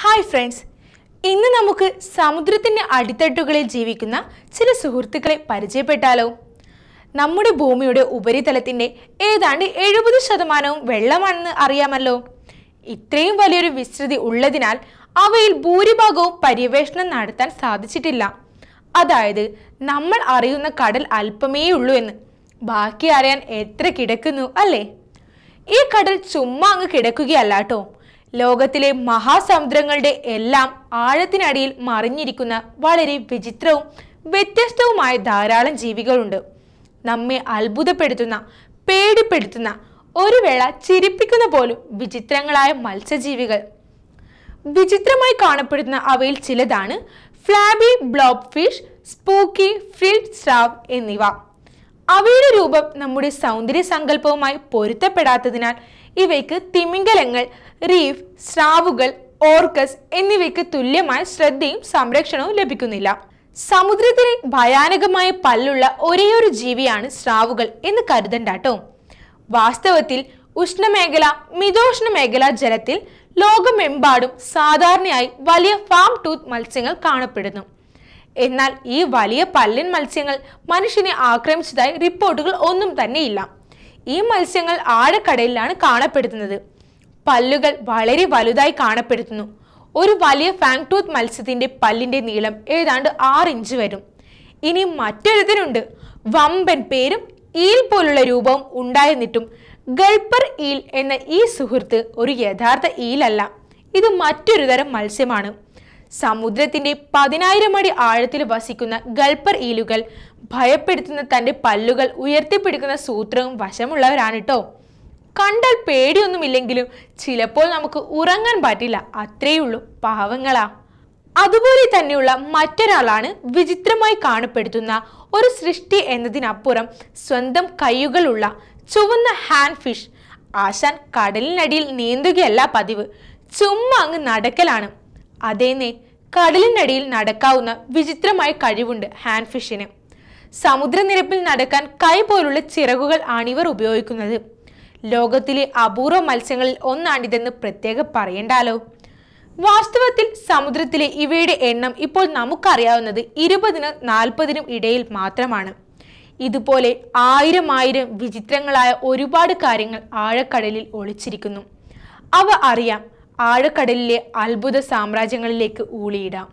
hi friends ഇന്ന് നമുക്ക് സമുദ്രത്തിൻ്റെ അടിത്തട്ടുകളിൽ ജീവിക്കുന്ന ചില സുഹൃത്തുക്കളെ പരിചയപ്പെട്ടാലോ നമ്മുടെ ഭൂമിയുടെ ഉപരിതലത്തിൻ്റെ ഏതാണ്ട് എഴുപത് ശതമാനവും വെള്ളമാണെന്ന് അറിയാമല്ലോ ഇത്രയും വലിയൊരു വിസ്തൃതി ഉള്ളതിനാൽ അവയിൽ ഭൂരിഭാഗവും പര്യവേഷണം നടത്താൻ സാധിച്ചിട്ടില്ല അതായത് നമ്മൾ അറിയുന്ന കടൽ അല്പമേ ഉള്ളൂ എന്ന് ബാക്കി അറിയാൻ എത്ര കിടക്കുന്നു അല്ലേ ഈ കടൽ ചുമ്മാ അങ്ങ് കിടക്കുകയല്ലാട്ടോ ലോകത്തിലെ മഹാസമുദ്രങ്ങളുടെ എല്ലാം ആഴത്തിനടിയിൽ മറിഞ്ഞിരിക്കുന്ന വളരെ വിചിത്രവും വ്യത്യസ്തവുമായ ധാരാളം ജീവികളുണ്ട് നമ്മെ അത്ഭുതപ്പെടുത്തുന്ന പേടിപ്പെടുത്തുന്ന ഒരു വേള ചിരിപ്പിക്കുന്ന പോലും വിചിത്രങ്ങളായ മത്സ്യജീവികൾ വിചിത്രമായി കാണപ്പെടുന്ന അവയിൽ ചിലതാണ് flabby blob fish spooky frilled സ്രാവ് എന്നിവ അവയുടെ രൂപം നമ്മുടെ സൗന്ദര്യ സങ്കല്പവുമായി പൊരുത്തപ്പെടാത്തതിനാൽ ഇവയ്ക്ക് തിമിംഗലങ്ങൾ റീഫ് സ്രാവുകൾ ഓർക്കസ് എന്നിവയ്ക്ക് തുല്യമായ ശ്രദ്ധയും സംരക്ഷണവും ലഭിക്കുന്നില്ല സമുദ്രത്തിലെ ഭയാനകമായ പല്ലുള്ള ഒരേയൊരു ജീവിയാണ് സ്രാവുകൾ എന്ന് കരുതണ്ടാട്ടോ വാസ്തവത്തിൽ ഉഷ്ണമേഖല മിതോഷ്ണ മേഖല ജലത്തിൽ ലോകമെമ്പാടും സാധാരണയായി വലിയ ഫാം ടൂത്ത് മത്സ്യങ്ങൾ കാണപ്പെടുന്നു എന്നാൽ ഈ വലിയ പല്ലൻ മത്സ്യങ്ങൾ മനുഷ്യനെ ആക്രമിച്ചതായി റിപ്പോർട്ടുകൾ ഒന്നും തന്നെയില്ല ഈ മത്സ്യങ്ങൾ ആഴക്കടലിലാണ് കാണപ്പെടുന്നത് പല്ലുകൾ വളരെ വലുതായി കാണപ്പെടുന്നു ഒരു വലിയ ഫാങ് ടൂത്ത് മത്സ്യത്തിന്റെ പല്ലിന്റെ നീളം ഏതാണ്ട് ആറ് ഇഞ്ച് വരും ഇനി മറ്റൊരിതിനുണ്ട് വമ്പൻ പേരും ഈൽ പോലുള്ള രൂപവും ഉണ്ടായിരുന്നിട്ടും ഗൾപ്പർ ഈൽ എന്ന ഈ സുഹൃത്ത് ഒരു യഥാർത്ഥ ഈലല്ല ഇത് മറ്റൊരു തരം മത്സ്യമാണ് സമുദ്രത്തിന്റെ പതിനായിരം അടി ആഴത്തിൽ വസിക്കുന്ന ഗൾപ്പർ ഈലുകൾ ഭയപ്പെടുത്തുന്ന തന്റെ പല്ലുകൾ ഉയർത്തിപ്പിടിക്കുന്ന സൂത്രവും വശമുള്ളവരാണ് കേട്ടോ കണ്ടാൽ പേടിയൊന്നുമില്ലെങ്കിലും ചിലപ്പോൾ നമുക്ക് ഉറങ്ങാൻ പറ്റില്ല അത്രയുള്ളൂ പാവങ്ങളാ അതുപോലെ തന്നെയുള്ള മറ്റൊരാളാണ് വിചിത്രമായി കാണപ്പെടുത്തുന്ന ഒരു സൃഷ്ടി എന്നതിനപ്പുറം സ്വന്തം കൈകളുള്ള ചുവന്ന ഹാൻഡ് ഫിഷ് ആശാൻ കടലിനടിയിൽ നീന്തുകയല്ല പതിവ് ചുമ്മാ അങ്ങ് നടക്കലാണ് അതേന്നെ കടലിനടിയിൽ നടക്കാവുന്ന വിചിത്രമായ കഴിവുണ്ട് ഹാൻഡ് ഫിഷിന് സമുദ്രനിരപ്പിൽ നടക്കാൻ കൈ പോലുള്ള ചിറകുകൾ ആണിവർ ഉപയോഗിക്കുന്നത് ലോകത്തിലെ അപൂർവ മത്സ്യങ്ങളിൽ ഒന്നാണിതെന്ന് പ്രത്യേകം പറയണ്ടാലോ വാസ്തവത്തിൽ സമുദ്രത്തിലെ ഇവയുടെ എണ്ണം ഇപ്പോൾ നമുക്കറിയാവുന്നത് ഇരുപതിനും നാൽപ്പതിനും ഇടയിൽ മാത്രമാണ് ഇതുപോലെ ആയിരം ആയിരം വിചിത്രങ്ങളായ ഒരുപാട് കാര്യങ്ങൾ ആഴക്കടലിൽ ഒളിച്ചിരിക്കുന്നു അവ അറിയാം ആഴക്കടലിലെ അത്ഭുത സാമ്രാജ്യങ്ങളിലേക്ക് ഊളിയിടാം